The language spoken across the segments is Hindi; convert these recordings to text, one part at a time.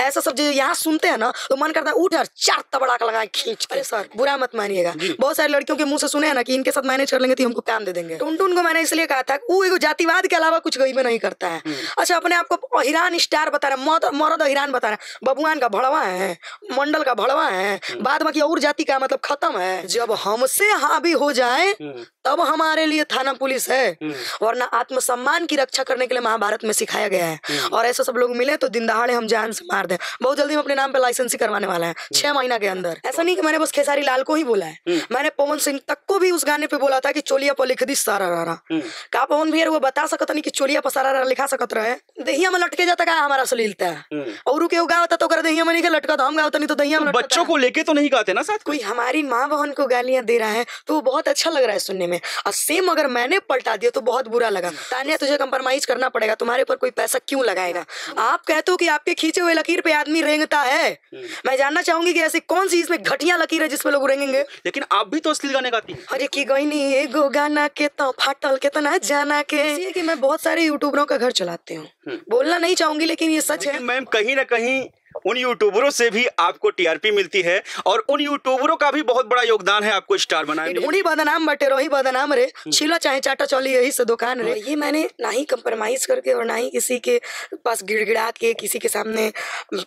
ऐसा सब जो यहाँ सुनते हैं ना तो मन करता है उठ यार चार तबड़ाक लगाए खींच अरे सर बुरा मत मानिएगा बहुत सारी लड़कियों के मुंह से सुने ना कि इनके साथ मैनेज कर लेंगे तो हमको काम दे देंगे टुन को मैंने इसलिए कहा था वो एगो जातिवाद के अलावा कुछ गई में नहीं करता है हम्म। अच्छा अपने आपको हिरान स्टार बता रहा मरद हिरान बता रहे बबुआन का भड़वा है मंडल का भड़वा है हम्म। बाद बाकी और जाति का मतलब खत्म है जब हमसे हावी हो जाए हम्म। तब हमारे लिए थाना पुलिस है वरना आत्मसम्मान की रक्षा करने के लिए महाभारत में सिखाया गया है और ऐसा सब लोग मिले तो दिन दहाड़े हम जान से मार मार दें बहुत जल्दी हम अपने नाम पे लाइसेंस ही करवाने वाला है छह हम्म। महीना के अंदर ऐसा नहीं कि मैंने बस खेसारी लाल को ही बोला है हम्म। मैंने पवन सिंह तक को भी उस गाने पे बोला था कि चोलिया पर लिख दी सारा रारा हम्म। का पवन भैया वो बता सकता नहीं कि चोलिया पर सारा रारा लिखा सकत रहे दहिया में लटके जाता का हमारा सलीलता है और के गाता तो कर दहिया में नहीं लटका तो हम गाता नहीं तो दहिया में बच्चों को लेके तो नहीं गाते ना साथ कोई हमारी माँ बहन को गालियां दे रहा है तो वो बहुत अच्छा लग रहा है सुनने में और सेम अगर मैंने पलटा दिया तो बहुत बुरा लगा तानिया तुझे कंप्रोमाइज करना पड़ेगा तुम्हारे ऊपर कोई पैसा क्यों लगाएगा आप कहते हो कि आपके खींचे हुए लकीर लकीर पे आदमी रेंगता है हम्म। मैं जानना चाहूंगी कि ऐसी कौन सी इसमें घटिया लकीर है जिसमें लोग रेंगेंगे लेकिन आप भी तो अश्लील गाने गाती हैं अरे की गई नहीं एगो गाना के तो फाटल के तो ना जाना के कि मैं बहुत सारे यूट्यूबरों का घर चलाती हूँ हम्म। बोलना नहीं चाहूंगी लेकिन ये सच है मैम कहीं ना कहीं उन यूट्यूबरों से भी आपको टीआरपी मिलती है और उन यूट्यूबरों का भी बहुत बड़ा योगदान है आपको स्टार बनाने उन्हीं बदनाम बटे रोही बदनाम रे हम्म। छीला चाहे चाटा चौली यही से दुकान रे हाँ। ये मैंने ना ही कंप्रोमाइज करके और ना ही किसी के पास गिड़गिड़ा के किसी के सामने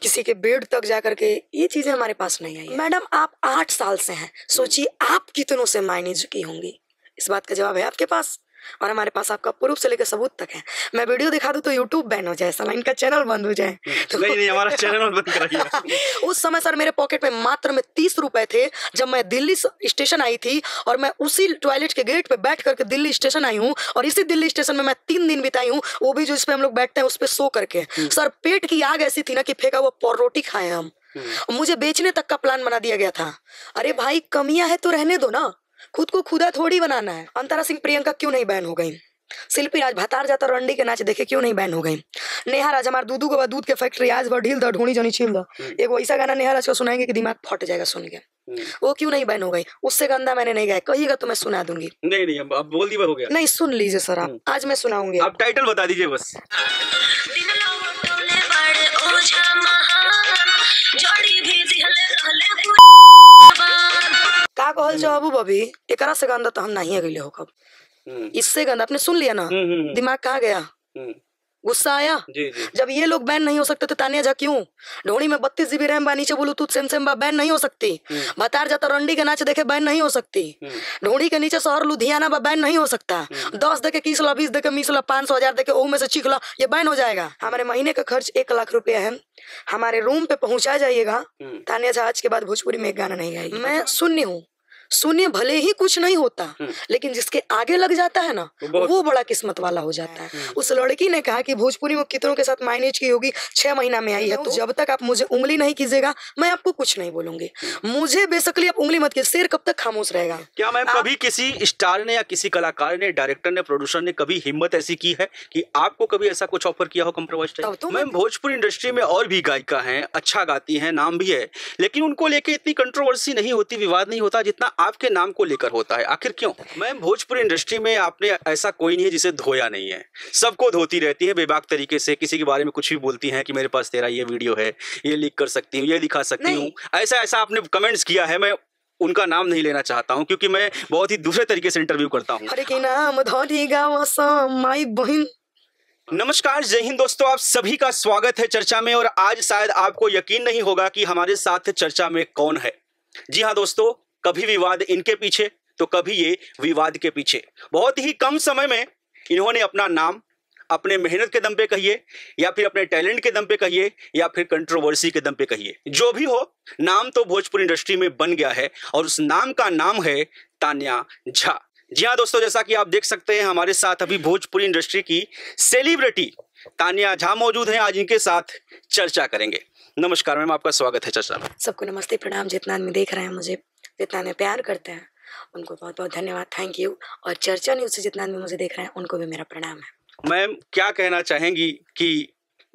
किसी के बेड तक जा करके ये चीजें हमारे पास नहीं आई मैडम आप आठ साल से हैं सोचिए आप कितनों से मायने चुकी होंगी इस बात का जवाब है आपके पास और हमारे पास आपका प्रूफ से लेकर सबूत तक है मैं वीडियो दिखा दूँ तो यूट्यूब बैन हो जाए सलाइन का चैनल बंद हो जाए हम्म, तो नहीं, नहीं, हमारा चैनल बंद कर उस समय सर मेरे पॉकेट में मात्र में तीस रुपए थे जब मैं दिल्ली स्टेशन आई थी और मैं उसी टॉयलेट के गेट पे बैठ करके दिल्ली स्टेशन आई हूँ और इसी दिल्ली स्टेशन में मैं तीन दिन बिताई हूँ वो भी जो इस पे हम लोग बैठते हैं उस पर सो करके हम्म। सर पेट की आग ऐसी थी ना कि फेंका हुआ पौरोटी खाए हम हम्म। मुझे बेचने तक का प्लान बना दिया गया था अरे भाई कमियां है तो रहने दो ना खुद को खुदा थोड़ी बनाना है अंतरा सिंह प्रियंका क्यों नहीं बैन हो गई शिल्पी राज भतार जाता रंडी के नाच देखे क्यों नहीं बैन हो गई नेहा राज हमारे दूध के बाद दूध के फैक्ट्री आज बर ढील द ढूंढी जनी छील दो हम्म। एक ऐसा गाना नेहा राज को सुनाएंगे कि दिमाग फट जाएगा सुन के हम्म। वो क्यों नहीं बैन हो गई उससे गंदा मैंने नहीं गाया कहिएगा तो मैं सुना दूंगी नहीं नहीं अब बोल दी हो गया नहीं सुन लीजिए सर आप हम्म। आज मैं सुनाऊंगी आप टाइटल बता दीजिए बस जोड़ी भी का कहल अब बबी एकरा से गंदा तो हम नहीं गए हो कब हम्म। इससे गंदा आपने सुन लिया ना हम्म, हम्म, दिमाग कहाँ गया गुस्सा आया जब ये लोग बैन नहीं हो सकते तो तानिया जा क्यों ढोड़ी में बत्तीस जीबी रैम बा नीचे ब्लूटूथ सेम सेम बा बैन नहीं हो सकती बतार जाता रंडी के नाच देखे बैन नहीं हो सकती ढोड़ी के नीचे शहर लुधियाना बा बैन नहीं हो सकता दस देखे किस ला बीस देखे बीस ला सौ हजार देखे में से चीख ला ये बैन हो जाएगा हमारे महीने का खर्च एक लाख रुपया है हमारे रूम पे पहुंचा जाइएगा तानिया झा आज के बाद भोजपुरी में एक गाना नहीं गाएगी अच्छा। मैं सुन्य हूँ शून्य भले ही कुछ नहीं होता हम्म। लेकिन जिसके आगे लग जाता है ना वो बड़ा किस्मत वाला हो जाता है हम्म। उस लड़की ने कहा कि भोजपुरी में कितनों के साथ माइनेज की होगी छह महीना में आई है तो जब तक आप मुझे उंगली नहीं कीजिएगा मैं आपको कुछ नहीं बोलूंगी मुझे बेसिकली आप उंगली मत कीजिए शेर कब तक खामोश रहेगा क्या मैम कभी किसी स्टार ने या किसी कलाकार ने डायरेक्टर ने प्रोड्यूसर ने कभी हिम्मत ऐसी की है की आपको कभी ऐसा कुछ ऑफर किया हो कम्प्रोमाइज तो मैम भोजपुरी इंडस्ट्री में और भी गायिका है अच्छा गाती है नाम भी है लेकिन उनको लेके इतनी कंट्रोवर्सी नहीं होती विवाद नहीं होता जितना आपके नाम को लेकर होता है आखिर क्यों मैम भोजपुरी इंडस्ट्री में आपने ऐसा कोई नहीं है जिसे धोया नहीं है सबको धोती रहती है बेबाक तरीके से किसी के बारे में कुछ भी बोलती है कि मेरे पास तेरा ये वीडियो है ये लीक कर सकती हूँ ये दिखा सकती हूँ ऐसा ऐसा आपने कमेंट्स किया है मैं उनका नाम नहीं लेना चाहता हूँ क्योंकि मैं बहुत ही दूसरे तरीके से इंटरव्यू करता हूँ बहन नमस्कार जय हिंद दोस्तों आप सभी का स्वागत है चर्चा में और आज शायद आपको यकीन नहीं होगा कि हमारे साथ चर्चा में कौन है जी हाँ दोस्तों कभी विवाद इनके पीछे तो कभी ये विवाद के पीछे बहुत ही कम समय में इन्होंने अपना नाम अपने मेहनत के दम पे कहिए या फिर अपने टैलेंट के दम पे कहिए या फिर कंट्रोवर्सी के दम पे कहिए जो भी हो नाम तो भोजपुरी इंडस्ट्री में बन गया है और उस नाम का नाम है तान्या झा जी हाँ दोस्तों जैसा कि आप देख सकते हैं हमारे साथ अभी भोजपुरी इंडस्ट्री की सेलिब्रिटी तानिया झा मौजूद है आज इनके साथ चर्चा करेंगे नमस्कार मैम आपका स्वागत है चर्चा में सबको नमस्ते प्रणाम जितना देख रहे हैं मुझे जितना हमें प्यार करते हैं उनको बहुत बहुत धन्यवाद थैंक यू और चर्चा न्यूज से जितना मुझे देख रहे हैं उनको भी मेरा प्रणाम है मैम क्या कहना चाहेंगी कि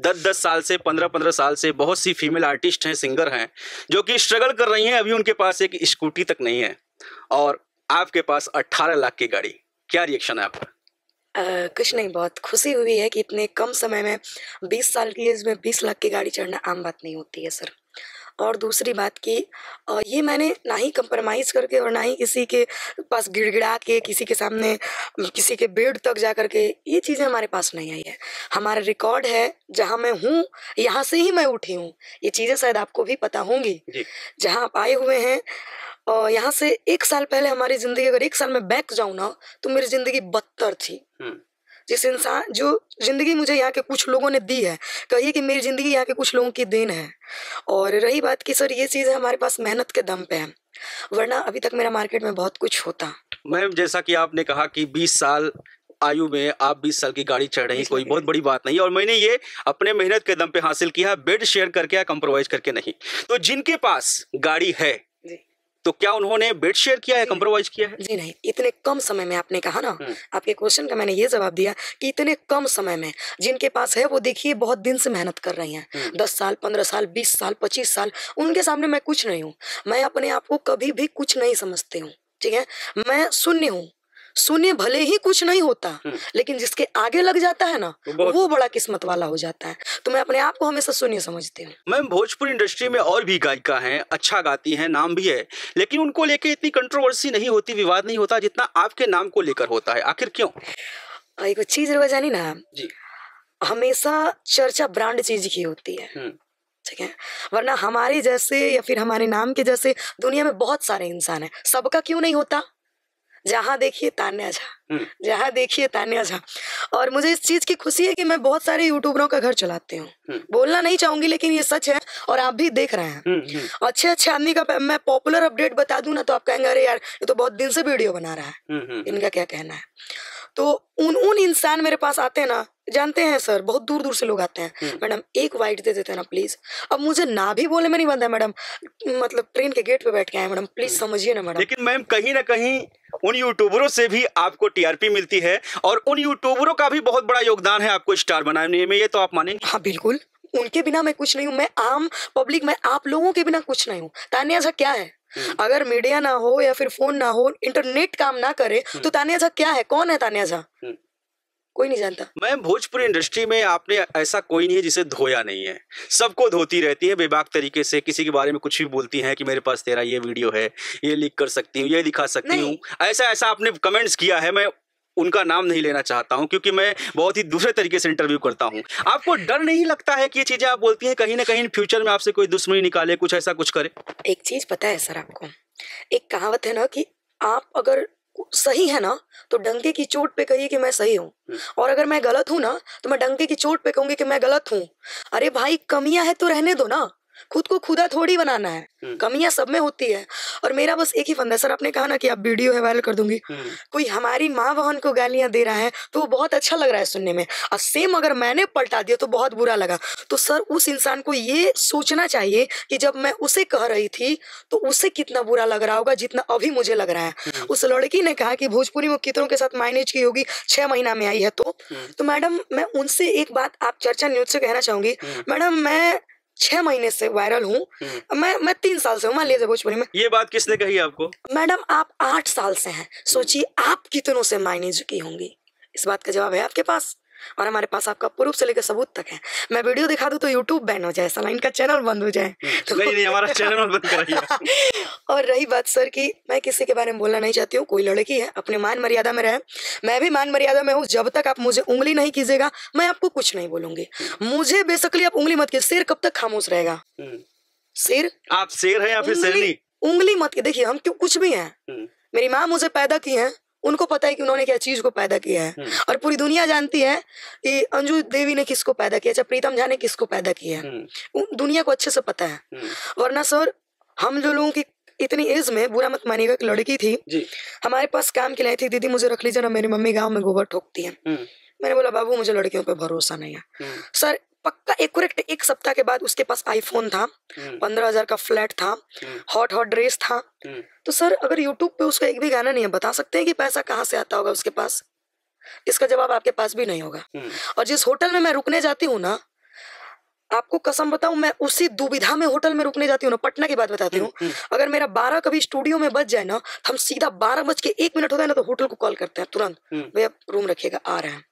दस दस साल से पंद्रह पंद्रह साल से बहुत सी फीमेल आर्टिस्ट हैं सिंगर हैं जो कि स्ट्रगल कर रही हैं अभी उनके पास एक स्कूटी तक नहीं है और आपके पास अट्ठारह लाख की गाड़ी क्या रिएक्शन है आपका कुछ नहीं बहुत खुशी हुई है कि इतने कम समय में बीस साल की एज में बीस लाख की गाड़ी चढ़ना आम बात नहीं होती है सर और दूसरी बात कि ये मैंने ना ही कंप्रोमाइज़ करके और ना ही किसी के पास गिड़गिड़ा के किसी के सामने किसी के बेड तक जा करके ये चीज़ें हमारे पास नहीं आई है हमारा रिकॉर्ड है जहाँ मैं हूँ यहाँ से ही मैं उठी हूँ ये चीज़ें शायद आपको भी पता होंगी जहाँ आप आए हुए हैं और यहाँ से एक साल पहले हमारी ज़िंदगी अगर एक साल में बैक जाऊँ ना तो मेरी ज़िंदगी बदतर थी जिस इंसान जो ज़िंदगी मुझे यहाँ के कुछ लोगों ने दी है कहिए कि मेरी ज़िंदगी यहाँ के कुछ लोगों की देन है और रही बात कि सर ये चीज़ हमारे पास मेहनत के दम पे है वरना अभी तक मेरा मार्केट में बहुत कुछ होता मैम जैसा कि आपने कहा कि 20 साल आयु में आप 20 साल की गाड़ी चढ़ रही है कोई बहुत बड़ी बात नहीं और मैंने ये अपने मेहनत के दम पे हासिल किया बेड शेयर करके या कंप्रोमाइज करके नहीं तो जिनके पास गाड़ी है तो क्या उन्होंने बेड शेयर किया है कम्प्रोमाइज किया है जी नहीं इतने कम समय में आपने कहा ना हम्म। आपके क्वेश्चन का मैंने ये जवाब दिया कि इतने कम समय में जिनके पास है वो देखिए बहुत दिन से मेहनत कर रही हैं हम्म। दस साल पंद्रह साल बीस साल पच्चीस साल उनके सामने मैं कुछ नहीं हूँ मैं अपने आप को कभी भी कुछ नहीं समझती हूँ ठीक है मैं शून्य हूँ सुने भले ही कुछ नहीं होता हम्म। लेकिन जिसके आगे लग जाता है ना तो वो बड़ा किस्मत वाला हो जाता है तो मैं अपने आप को हमेशा सुनिए समझती हूँ मैम भोजपुरी इंडस्ट्री में और भी गायिका हैं अच्छा गाती हैं नाम भी है लेकिन उनको लेके इतनी कंट्रोवर्सी नहीं होती विवाद नहीं होता जितना आपके नाम को लेकर होता है आखिर क्यों एक चीज रवा जानी ना जी हमेशा चर्चा ब्रांड चीज की होती है हम्म। ठीक है वरना हमारे जैसे या फिर हमारे नाम के जैसे दुनिया में बहुत सारे इंसान हैं सबका क्यों नहीं होता जहाँ देखिए तान्या झा हम्म। जहाँ देखिए तान्या झा और मुझे इस चीज़ की खुशी है कि मैं बहुत सारे यूट्यूबरों का घर चलाती हूँ हम्म। बोलना नहीं चाहूंगी लेकिन ये सच है और आप भी देख रहे हैं हम्म, अच्छे अच्छे आदमी का मैं पॉपुलर अपडेट बता दू ना तो आप कहेंगे अरे यार ये तो बहुत दिन से वीडियो बना रहा है इनका क्या कहना है तो उन उन इंसान मेरे पास आते हैं ना जानते हैं सर बहुत दूर दूर से लोग आते हैं मैडम एक वाइट दे देते हैं ना प्लीज अब मुझे ना भी बोले में नहीं बनता मैडम मतलब ट्रेन के गेट पे बैठ के आए मैडम प्लीज समझिए ना मैडम लेकिन मैम कहीं ना कहीं उन यूट्यूबरों से भी आपको टीआरपी मिलती है और उन यूट्यूबरों का भी बहुत बड़ा योगदान है आपको स्टार बनाने में ये तो आप मानेंगे हाँ बिल्कुल उनके बिना मैं कुछ नहीं हूँ मैं आम पब्लिक मैं आप लोगों के बिना कुछ नहीं हूँ तानिया झा क्या है हम्म। अगर मीडिया ना हो या फिर फोन ना हो इंटरनेट काम ना करे हम्म। तो तानिया झा क्या है कौन है तानिया झा हम्म। कोई नहीं जानता मैम भोजपुरी इंडस्ट्री में आपने ऐसा कोई नहीं है जिसे धोया नहीं है सबको धोती रहती है बेबाक तरीके से किसी के बारे में कुछ भी बोलती है कि मेरे पास तेरा ये वीडियो है ये लिख कर सकती हूँ ये दिखा सकती हूँ ऐसा ऐसा आपने कमेंट्स किया है मैं उनका नाम नहीं लेना चाहता हूँ क्योंकि मैं बहुत ही दूसरे तरीके से इंटरव्यू करता हूँ आपको डर नहीं लगता है कि ये चीजें आप बोलती हैं कहीं ना कहीं फ्यूचर में आपसे कोई दुश्मनी निकाले कुछ ऐसा कुछ करे एक चीज पता है सर आपको एक कहावत है ना कि आप अगर सही है ना तो डंके की चोट पे कहिए कि मैं सही हूँ हम्म। और अगर मैं गलत हूँ ना तो मैं डंके की चोट पे कहूंगी कि मैं गलत हूँ अरे भाई कमियां है तो रहने दो ना खुद को खुदा थोड़ी बनाना है हम्म। कमियां सब में होती है और मेरा बस एक ही फंदा सर आपने कहा ना कि आप वीडियो है वायरल कर दूंगी हम्म। कोई हमारी माँ बहन को गालियां दे रहा है तो वो बहुत अच्छा लग रहा है सुनने में और सेम अगर मैंने पलटा दिया तो बहुत बुरा लगा तो सर उस इंसान को ये सोचना चाहिए कि जब मैं उसे कह रही थी तो उसे कितना बुरा लग रहा होगा जितना अभी मुझे लग रहा है हम्म। उस लड़की ने कहा कि भोजपुरी में कितनों के साथ माइनेज की होगी छह महीना में आई है तो, तो मैडम मैं उनसे एक बात आप चर्चा न्यूज से कहना चाहूंगी मैडम मैं छह महीने से वायरल हूँ हम्म। मैं मैं तीन साल से हूँ मैं लेजे भोजपुरी में ये बात किसने कही आपको मैडम आप आठ साल से हैं सोचिए हम्म। आप कितनों से मायने चुकी होंगी इस बात का जवाब है आपके पास और हमारे पास आपका प्रूफ से लेकर सबूत तक है मैं वीडियो दिखा दूँ तो यूट्यूब बैन हो जाए सला इनका चैनल बंद हो जाए हम्म, तो नहीं, नहीं, हमारा चैनल बंद कर और रही बात सर की मैं किसी के बारे में बोलना नहीं चाहती हूँ कोई लड़की है अपने मान मर्यादा में रहे मैं भी मान मर्यादा में हूँ जब तक आप मुझे उंगली नहीं कीजिएगा मैं आपको कुछ नहीं बोलूंगी मुझे बेसिकली आप उंगली मत के शेर कब तक खामोश रहेगा शेर हम्म। आप शेर है या फिर उंगली मत देखिए हम क्यों कुछ भी हैं हम्म। मेरी माँ मुझे पैदा की है उनको पता है कि उन्होंने क्या चीज को पैदा किया है हम्म। और पूरी दुनिया जानती है कि अंजू देवी ने किसको पैदा किया चाहे अच्छा, प्रीतम झा ने किसको पैदा किया है हम्म। दुनिया को अच्छे से पता है हम्म। वरना सर हम जो लोगों की इतनी एज में बुरा मत मानिएगा एक लड़की थी हमारे पास काम के लिए थी दीदी मुझे रख लीजिए ना मेरी मम्मी गांव में गोबर ठोकती है मैंने बोला बाबू मुझे लड़कियों पे भरोसा नहीं है सर पक्का एक करेक्ट एक सप्ताह के बाद उसके पास आईफोन था हम्म। पंद्रह हजार का फ्लैट था हॉट हॉट ड्रेस था हम्म। तो सर अगर यूट्यूब पे उसका एक भी गाना नहीं है बता सकते हैं कि पैसा कहाँ से आता होगा उसके पास इसका जवाब आपके पास भी नहीं होगा हम्म। और जिस होटल में मैं रुकने जाती हूँ ना आपको कसम बताऊं मैं उसी दुविधा में होटल में रुकने जाती हूँ ना पटना की बात बताती हूँ अगर मेरा बारह कभी स्टूडियो में बच जाए ना हम सीधा बारह बज के एक मिनट होता है ना तो होटल को कॉल करते हैं तुरंत भैया रूम रखेगा आ रहे हैं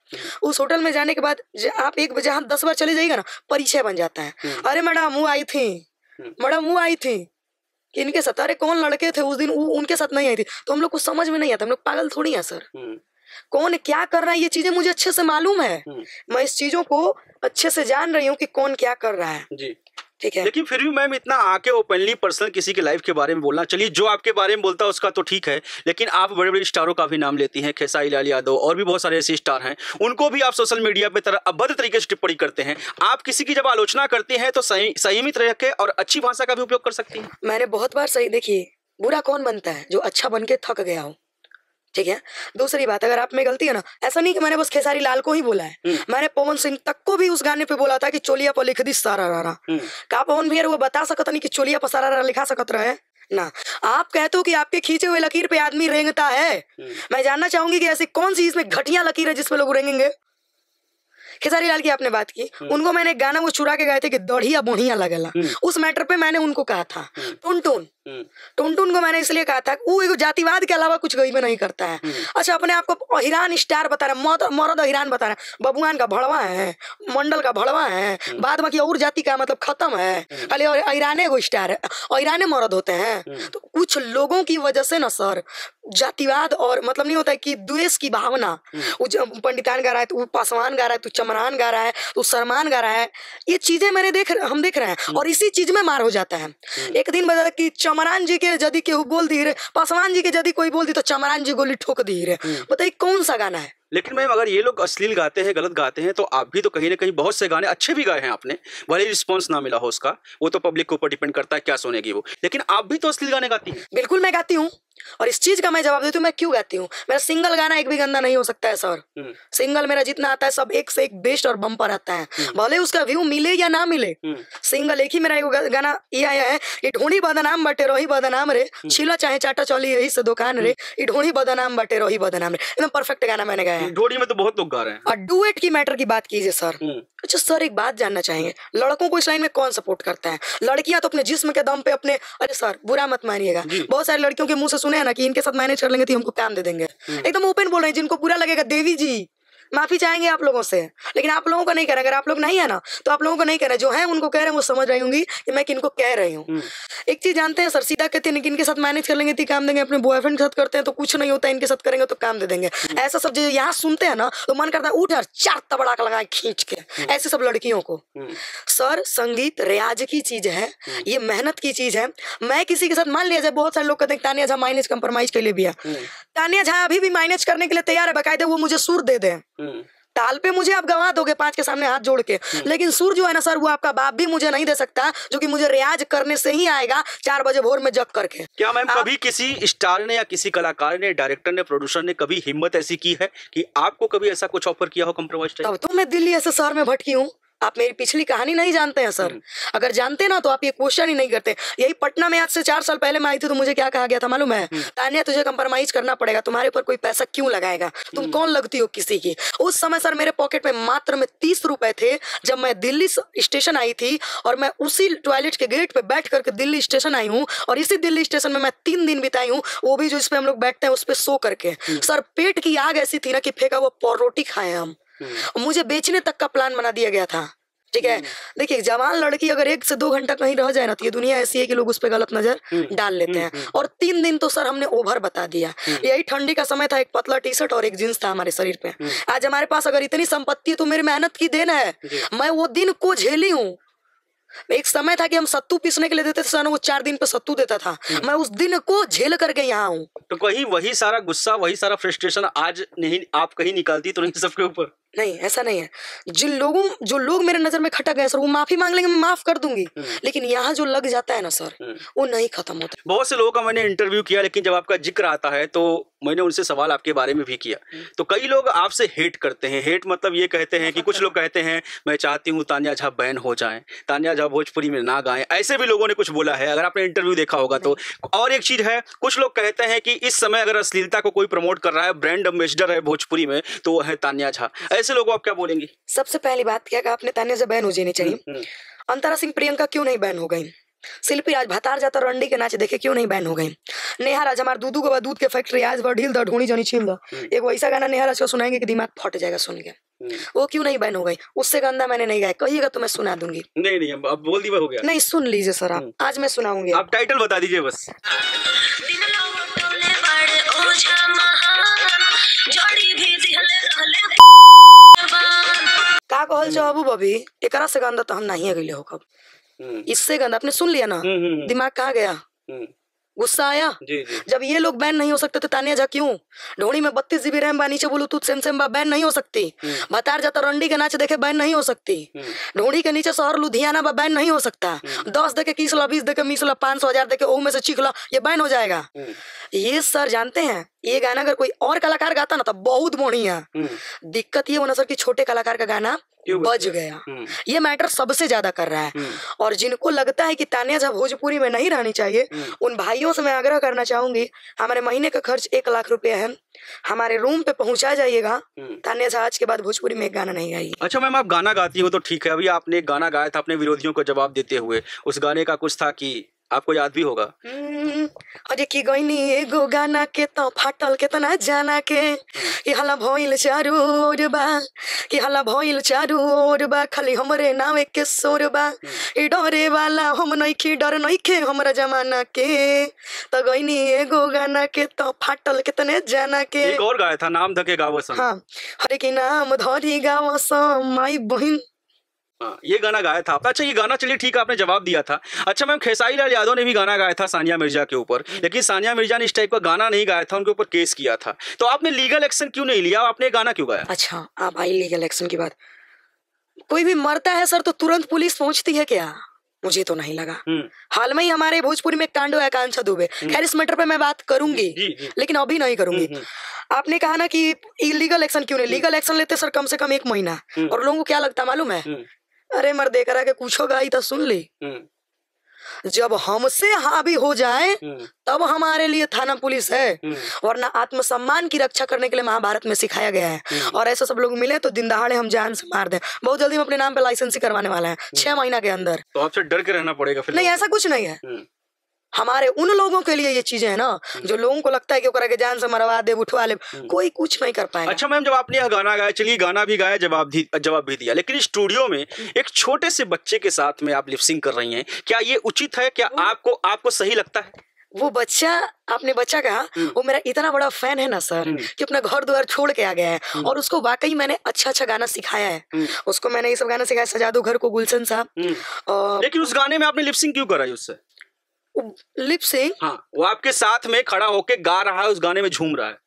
उस होटल में जाने के बाद आप एक हम हाँ, दस बार चले जाइएगा ना परिचय बन जाता है हम्म। अरे मैडम वो आई थी हम्म। मैडम वो आई थी इनके साथ अरे कौन लड़के थे उस दिन वो उनके साथ नहीं आई थी तो हम लोग को समझ में नहीं आता हम लोग पागल थोड़ी है सर हम्म। कौन क्या कर रहा है ये चीजें मुझे अच्छे से मालूम है मैं इस चीजों को अच्छे से जान रही हूँ कि कौन क्या कर रहा है जी ठीक है लेकिन फिर भी मैम इतना आके ओपनली पर्सनल किसी के लाइफ के बारे में बोलना चलिए जो आपके बारे में बोलता है उसका तो ठीक है लेकिन आप बड़े बड़े स्टारों का भी नाम लेती हैं खेसाई लाल यादव और भी बहुत सारे ऐसे स्टार हैं उनको भी आप सोशल मीडिया पे तरह अभद्र तरीके से टिप्पणी करते हैं आप किसी की जब आलोचना करते हैं तो संयमित रह के और अच्छी भाषा का भी उपयोग कर सकती हैं मैंने बहुत बार सही देखिए बुरा कौन बनता है जो अच्छा बन के थक गया हो ठीक है दूसरी बात अगर आप में गलती है ना ऐसा नहीं कि मैंने बस खेसारी लाल को ही बोला है हम्म। मैंने पवन सिंह तक को भी उस गाने पे बोला था कि चोलिया पर लिख दी सारा रारा हम्म। का पवन भैया वो बता सकता नहीं कि चोलिया पर सारा रारा लिखा सकत रहे ना आप कहते हो कि आपके खींचे हुए लकीर पे आदमी रेंगता है हम्म। मैं जानना चाहूंगी कि ऐसी कौन सी इसमें घटिया लकीर है जिसपे लोग रेंगेंगे खेसारी लाल की आपने बात की उनको मैंने गाना वो चुरा के गए थे कि दढ़िया बोढ़िया लगेला उस मैटर पे मैंने उनको कहा था टोन टोन टुनटुन को मैंने इसलिए कहा था वो एक जातिवाद के अलावा कुछ गई में नहीं करता है हम्म। अच्छा अपने आप को हिरान स्टार बता रहे मौत मौरद हिरान बता रहे बबुआन का भड़वा है मंडल का भड़वा है हम्म। बाद में और जाति का मतलब खत्म है हम्म। खाली ईराने को स्टार है ईराने मौरद होते हैं तो कुछ लोगों की वजह से ना सर जातिवाद और मतलब नहीं होता है कि द्वेष की भावना वो पंडितान गा रहा है तो पासवान गा रहा है तो चमरान गा रहा है तो सरमान गा रहा है ये चीजें मैंने देख हम देख रहे हैं और इसी चीज में मार हो जाता है एक दिन बता कि चमरान जी के यदि केहू बोल दी रे पासवान जी के यदि कोई बोल दी तो चमरान जी गोली ठोक दी रे हम्म। बताइए कौन सा गाना है लेकिन मैम अगर ये लोग अश्लील गाते हैं गलत गाते हैं तो आप भी तो कहीं ना कहीं बहुत से गाने अच्छे भी गाए हैं आपने भले रिस्पॉन्स ना मिला हो उसका वो तो पब्लिक के ऊपर डिपेंड करता है क्या सुनेगी वो लेकिन आप भी तो अश्लील गाने गाती हैं बिल्कुल मैं गाती हूँ और इस चीज का मैं जवाब देती हूँ मैं क्यों गाती हूँ मेरा सिंगल गाना एक भी गंदा नहीं हो सकता है सर सिंगल हम्म। मेरा जितना आता है सब एक से एक बेस्ट और बम्पर आता है हम्म। भले उसका व्यू मिले या ना मिले सिंगल हम्म। एक ही मेरा एक गाना ये आया है ये ढोनी बदनाम बटे रोही बदनाम रे छिला चाहे चाटा चौली यही से दुकान रे ये ढोनी बदनाम बटे रोही बदनाम रे एकदम परफेक्ट गाना मैंने गाया है में तो बहुत लोग गा रहे हैं और डुएट की मैटर की बात कीजिए सर अच्छा सर एक बात जानना चाहेंगे लड़कों को इस लाइन में कौन सपोर्ट करता है लड़कियां तो अपने जिस्म के दम पे अपने अरे सर बुरा मत मानिएगा बहुत सारी लड़कियों के मुंह से सुने है ना कि इनके साथ मैनेज कर लेंगे तो हमको काम दे देंगे हम्म। एकदम ओपन बोल रहे हैं जिनको बुरा लगेगा देवी जी माफी चाहेंगे आप लोगों से लेकिन आप लोगों को नहीं कह रहे अगर आप लोग नहीं है ना तो आप लोगों को नहीं कह रहे जो है उनको कह रहे हैं वो समझ रही होंगी कि मैं किनको कह रही हूँ हम्म। एक चीज जानते हैं सर सीधा कहते हैं इनके साथ मैनेज कर लेंगे काम देंगे अपने बॉयफ्रेंड के साथ करते हैं तो कुछ नहीं होता इनके साथ करेंगे तो काम दे देंगे हम्म। ऐसा सब जो यहाँ सुनते हैं ना तो मन करता है उठ यार चार तबड़ाक लगाए खींच के हम्म। ऐसे सब लड़कियों को सर संगीत रियाज की चीज है ये मेहनत की चीज है मैं किसी के साथ मान लिया जाए बहुत सारे लोग कहते हैं तानिया झा माइनेज कम्प्रोमाइज के लिए भी है तानिया झा अभी भी माइनेज करने के लिए तैयार है बकायदे वो मुझे सुर दे दे हम्म। ताल पे मुझे आप गवा दोगे पांच के सामने हाथ जोड़ के हम्म। लेकिन सुर जो है ना सर वो आपका बाप भी मुझे नहीं दे सकता जो कि मुझे रियाज करने से ही आएगा चार बजे भोर में जग करके क्या मैम कभी किसी स्टार ने या किसी कलाकार ने डायरेक्टर ने प्रोड्यूसर ने कभी हिम्मत ऐसी की है कि आपको कभी ऐसा कुछ ऑफर किया हो कम्प्रोमाइज तो मैं दिल्ली ऐसे शहर में भटकी हूँ आप मेरी पिछली कहानी नहीं जानते हैं सर हम्म। अगर जानते ना तो आप ये क्वेश्चन ही नहीं करते यही पटना में आज से चार साल पहले मैं आई थी तो मुझे क्या कहा गया था मालूम है हम्म। तानिया तुझे कंप्रोमाइज करना पड़ेगा तुम्हारे ऊपर कोई पैसा क्यों लगाएगा तुम हम्म। कौन लगती हो किसी की उस समय सर मेरे पॉकेट में मात्र में तीस रुपए थे जब मैं दिल्ली स्टेशन आई थी और मैं उसी टॉयलेट के गेट पे बैठ करके दिल्ली स्टेशन आई हूँ और इसी दिल्ली स्टेशन में मैं तीन दिन बिताई हूँ वो भी जो इस हम लोग बैठते हैं उस पर सो करके सर पेट की आग ऐसी थी ना कि फेंका वो रोटी खाए हम हम्म। और मुझे बेचने तक का प्लान बना दिया गया था ठीक है हम्म। देखिए जवान लड़की अगर एक से दो घंटा कहीं रह जाए ना तो ये दुनिया ऐसी है कि लोग उस पर गलत नजर हम्म। डाल लेते हैं और तीन दिन तो सर हमने ओवर बता दिया यही ठंडी का समय था एक पतला टी शर्ट और एक जींस था हमारे शरीर पे आज हमारे पास अगर इतनी संपत्ति तो मेरी मेहनत की देन है मैं वो दिन को झेली हूँ एक समय था कि हम सत्तू पीसने के लिए देते थे सर वो चार दिन पे सत्तू देता था मैं उस दिन को झेल करके यहाँ हूँ तो वही वही सारा गुस्सा वही सारा फ्रस्ट्रेशन आज नहीं आप कहीं निकालती तो नहीं सबके ऊपर नहीं ऐसा नहीं है जिन लोगों जो लोग मेरे नजर में खटक गए सर वो माफी मांग लेंगे मैं माफ कर दूंगी हम्म। लेकिन यहाँ जो लग जाता है ना सर हम्म। वो नहीं खत्म होता बहुत से लोगों का मैंने इंटरव्यू किया लेकिन जब आपका जिक्र आता है तो मैंने उनसे सवाल आपके बारे में भी किया हम्म। तो कई लोग आपसे हेट करते हैं हेट मतलब ये कहते हैं कि कुछ लोग कहते हैं मैं चाहती हूँ तानिया झा बैन हो जाए तानिया झा भोजपुरी में ना गाएं ऐसे भी लोगों ने कुछ बोला है अगर आपने इंटरव्यू देखा होगा तो और एक चीज है कुछ लोग कहते हैं कि इस समय अगर अश्लीलता को कोई प्रमोट कर रहा है ब्रांड एम्बेसडर है भोजपुरी में तो वह है तानिया झा ऐसे लोगों आप क्या बोलेंगी सबसे पहली बात क्या आपने ताने से बैन हो जानी चाहिए हम्म, हम्म। अंतरा सिंह प्रियंका क्यों नहीं बैन हो गई शिल्पी आज भतार जाता और अंडी के नाचे देखे क्यों नहीं बैन हो गए नेहा राज हमारे दूध के दूध के फैक्ट्री आज वह ढील द ढूंढी जनी छीन दो हम्म। एक वैसा गाना नेहा राज को सुनाएंगे कि दिमाग फट जाएगा सुन के वो क्यों नहीं बैन हो गई उससे गंदा मैंने नहीं गाया कहिएगा तो मैं सुना दूंगी नहीं नहीं अब बोल दी हो गया नहीं सुन लीजिए सर आप आज मैं सुनाऊंगी आप टाइटल बता दीजिए बस का कहल अब बबी एकरा से गंदा तो हम नहीं गेले हो कब हम्म। इससे गंदा अपने सुन लिया ना हम्म, हम्म, दिमाग कहाँ गया गुस्सा आया जब ये लोग बैन नहीं हो सकते तो तानिया जा क्यों ढोड़ी में बत्तीस जीबी रैम बा नीचे ब्लूटूथ सेम सेम बा बैन नहीं हो सकती बतार जाता रंडी के नाच देखे बैन नहीं हो सकती ढोड़ी के नीचे शहर लुधियाना बा बैन नहीं हो सकता दस देखे किसला बीस देखे मीस पांच सौ हजार देखे ओह में से चीखला ये बैन हो जाएगा ये सर जानते हैं ये गाना अगर कोई और कलाकार गाता ना तो बहुत बढ़िया हम्म। दिक्कत ये होना सर कि छोटे कलाकार का गाना बज गया हम्म। ये मैटर सबसे ज्यादा कर रहा है हम्म। और जिनको लगता है कि तानिया झा भोजपुरी में नहीं रहनी चाहिए उन भाइयों से मैं आग्रह करना चाहूंगी हमारे महीने का खर्च एक लाख रुपए है हमारे रूम पे पहुंचा जाइएगा तानिया झा आज के बाद भोजपुरी में एक गाना नहीं गाएगी अच्छा मैम आप गाना गाती हूँ तो ठीक है अभी आपने एक गाना गाया था अपने विरोधियों को जवाब देते हुए उस गाने का कुछ था की आपको याद भी होगा अरे की गई नी एगो गाना के तो फाटल के तना तो जाना के हम्म। ये हला भइल चारू ओर बा ये हला भइल चारू ओर बा खाली हमरे नावे के सोर बा ई हम्म। डरे वाला हम नइखे डर नइखे हमरा जमाना के तो गई नी एगो गाना के तो फाटल के तने जाना के एक और गाया था नाम धके गावसम हां अरे की नाम धरी गावसम माई बहन हाँ ये गाना गाया था अच्छा ये गाना चलिए ठीक है आपने जवाब दिया था अच्छा मैम खेसारी लाल यादव ने भी गाना गाया था सानिया मिर्जा के ऊपर हम्म। लेकिन सानिया मिर्जा ने इस टाइप का गाना नहीं गाया था उनके ऊपर केस किया था तो आपने लीगल एक्शन क्यों नहीं लिया आपने गाना क्यों गाया अच्छा आप आई लीगल एक्शन की बात कोई भी मरता है सर तो तुरंत पुलिस पहुंचती है क्या मुझे तो नहीं लगा हम्म। हाल में ही हमारे भोजपुरी में कांडो है कांचा दुबे हम्म। खैर इस मैटर पर मैं बात करूंगी जी, जी, लेकिन अभी नहीं करूंगी आपने कहा ना कि लीगल एक्शन क्यों नहीं लीगल एक्शन लेते सर कम से कम एक महीना और लोगों को क्या लगता मालूम है अरे मर मर्दे करा के कुछ होगा तो सुन ली हम्म। जब हमसे हावी हो जाए हम्म। तब हमारे लिए थाना पुलिस है हम्म। वरना आत्मसम्मान की रक्षा करने के लिए महाभारत में सिखाया गया है और ऐसे सब लोग मिले तो दिन दहाड़े हम जान से मार दे बहुत जल्दी हम अपने नाम पे लाइसेंस ही करवाने वाले हैं छह महीना के अंदर तो आपसे डर के रहना पड़ेगा फिर नहीं ऐसा कुछ नहीं है हमारे उन लोगों के लिए ये चीजें है ना हम्म। जो लोगों को लगता है कि ओकरा के जान से मरवा दे उठवा ले हम्म। कोई कुछ नहीं कर पाए अच्छा मैम जब आपने यह गाना गाया चलिए गाना भी गाया जवाब जवाब भी दिया लेकिन स्टूडियो में हम्म। एक छोटे से बच्चे के साथ में आप लिपसिंग कर रही हैं क्या ये उचित है क्या आपको आपको सही लगता है वो बच्चा आपने बच्चा कहा वो मेरा इतना बड़ा फैन है ना सर कि अपना घर द्वार छोड़ के आ गया है और उसको वाकई मैंने अच्छा अच्छा गाना सिखाया है उसको मैंने ये सब गाना सिखाया सजा दो घर को गुलशन साहब लेकिन उस गाने में आपने लिपसिंग क्यों कराई उससे लिप सिंह हाँ वो आपके साथ में खड़ा होके गा रहा है उस गाने में झूम रहा है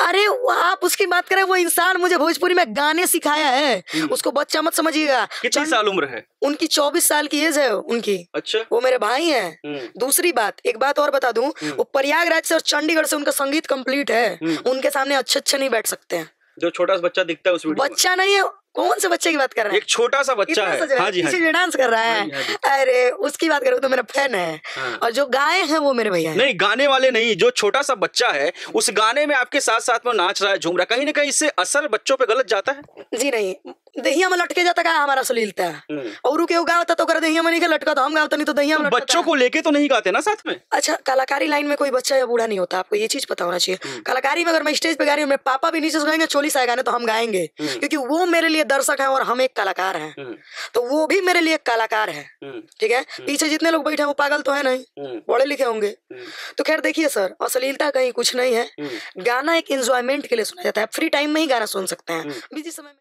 अरे आप उसकी बात करें वो इंसान मुझे भोजपुरी में गाने सिखाया है हम्म। उसको बच्चा मत समझिएगा कितनी साल उम्र है उनकी चौबीस साल की एज है उनकी अच्छा वो मेरे भाई हैं हम्म। दूसरी बात एक बात और बता दूं हम्म। वो प्रयागराज से और चंडीगढ़ से उनका संगीत कंप्लीट है उनके सामने अच्छे अच्छे नहीं बैठ सकते हैं जो छोटा सा बच्चा दिखता है उस वीडियो बच्चा नहीं है कौन से बच्चे की बात कर रहे हैं एक छोटा सा बच्चा हाँ हाँ है हाँ जी हाँ जी डांस कर रहा है अरे उसकी बात करो तो मेरा फैन है हाँ। और जो गाय है वो मेरे भैया नहीं गाने वाले नहीं जो छोटा सा बच्चा है उस गाने में आपके साथ साथ में नाच रहा है झूम रहा है कहीं ना कहीं इससे असर बच्चों पे गलत जाता है जी नहीं दहिया में लटके जाता का हमारा सलीलता हम्म। और रुके गाँव था तो दहिया में नहीं लटका तो हम गाँव था नहीं तो दहिया में तो बच्चों को लेके तो नहीं गाते ना साथ में अच्छा कलाकारी लाइन में कोई बच्चा या बूढ़ा नहीं होता आपको ये चीज पता होना चाहिए हम्म। कलाकारी में अगर मैं स्टेज पे गा रही हूँ मेरे पापा भी नीचे गाएंगे चोली साहे गाने तो हम गाएंगे हम्म। क्योंकि वो मेरे लिए दर्शक है और हम एक कलाकार है तो वो भी मेरे लिए कलाकार है ठीक है पीछे जितने लोग बैठे वो पागल तो है नहीं पढ़े लिखे होंगे तो खैर देखिए सर अश्लीलता कहीं कुछ नहीं है गाना एक एंजॉयमेंट के लिए सुना जाता है फ्री टाइम में ही गाना सुन सकते हैं बिजी समय में